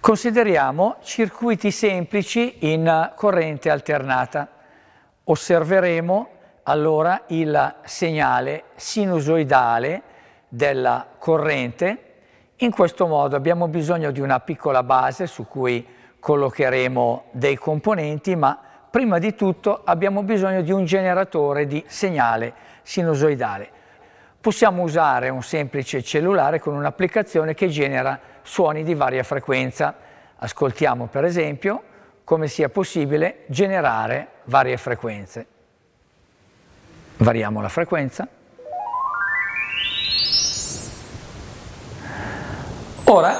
Consideriamo circuiti semplici in corrente alternata. Osserveremo allora il segnale sinusoidale della corrente. In questo modo abbiamo bisogno di una piccola base su cui collocheremo dei componenti, ma prima di tutto abbiamo bisogno di un generatore di segnale sinusoidale possiamo usare un semplice cellulare con un'applicazione che genera suoni di varia frequenza. Ascoltiamo per esempio come sia possibile generare varie frequenze. Variamo la frequenza. Ora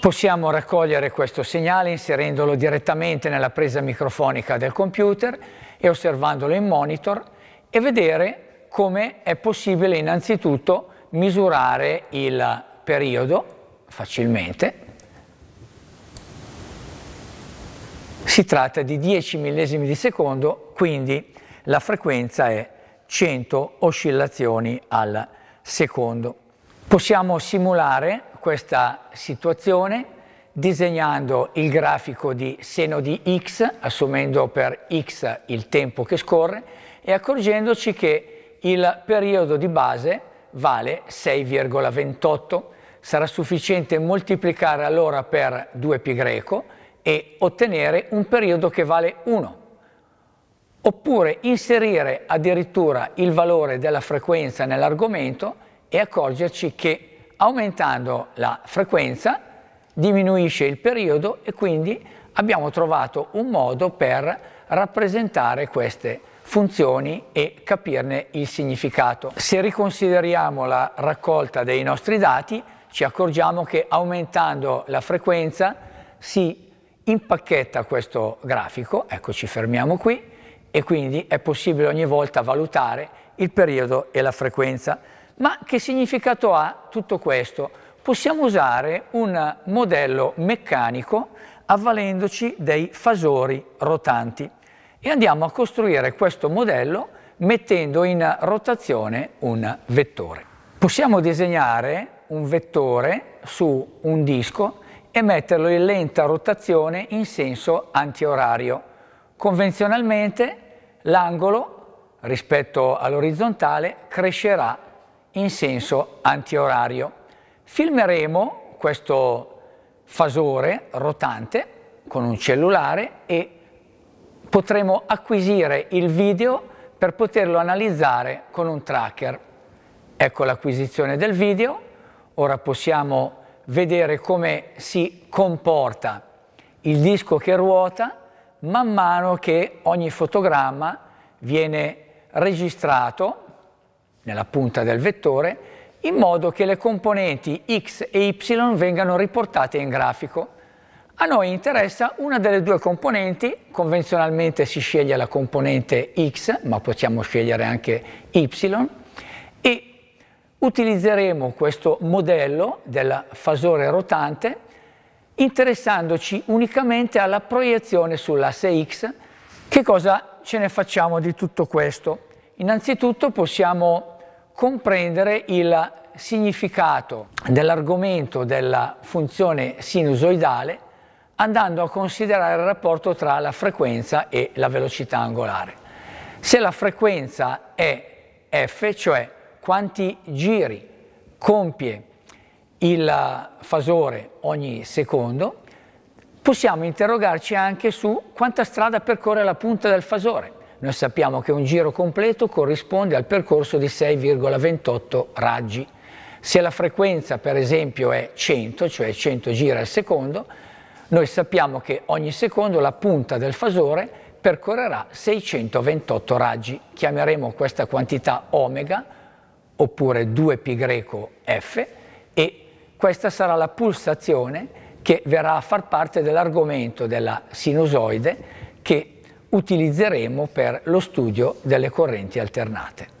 possiamo raccogliere questo segnale inserendolo direttamente nella presa microfonica del computer e osservandolo in monitor e vedere come è possibile innanzitutto misurare il periodo facilmente. Si tratta di 10 millesimi di secondo, quindi la frequenza è 100 oscillazioni al secondo. Possiamo simulare questa situazione disegnando il grafico di seno di x, assumendo per x il tempo che scorre, e accorgendoci che il periodo di base vale 6,28. Sarà sufficiente moltiplicare allora per 2π greco e ottenere un periodo che vale 1. Oppure inserire addirittura il valore della frequenza nell'argomento e accorgerci che aumentando la frequenza diminuisce il periodo e quindi abbiamo trovato un modo per rappresentare queste frequenze funzioni e capirne il significato. Se riconsideriamo la raccolta dei nostri dati, ci accorgiamo che aumentando la frequenza si impacchetta questo grafico, ecco ci fermiamo qui, e quindi è possibile ogni volta valutare il periodo e la frequenza. Ma che significato ha tutto questo? Possiamo usare un modello meccanico avvalendoci dei fasori rotanti e andiamo a costruire questo modello mettendo in rotazione un vettore. Possiamo disegnare un vettore su un disco e metterlo in lenta rotazione in senso antiorario. Convenzionalmente l'angolo rispetto all'orizzontale crescerà in senso antiorario. Filmeremo questo fasore rotante con un cellulare e potremo acquisire il video per poterlo analizzare con un tracker. Ecco l'acquisizione del video, ora possiamo vedere come si comporta il disco che ruota man mano che ogni fotogramma viene registrato nella punta del vettore in modo che le componenti X e Y vengano riportate in grafico. A noi interessa una delle due componenti, convenzionalmente si sceglie la componente x, ma possiamo scegliere anche y, e utilizzeremo questo modello del fasore rotante interessandoci unicamente alla proiezione sull'asse x. Che cosa ce ne facciamo di tutto questo? Innanzitutto possiamo comprendere il significato dell'argomento della funzione sinusoidale andando a considerare il rapporto tra la frequenza e la velocità angolare. Se la frequenza è f, cioè quanti giri compie il fasore ogni secondo, possiamo interrogarci anche su quanta strada percorre la punta del fasore. Noi sappiamo che un giro completo corrisponde al percorso di 6,28 raggi. Se la frequenza per esempio è 100, cioè 100 giri al secondo, noi sappiamo che ogni secondo la punta del fasore percorrerà 628 raggi. Chiameremo questa quantità omega, oppure 2π f, e questa sarà la pulsazione che verrà a far parte dell'argomento della sinusoide che utilizzeremo per lo studio delle correnti alternate.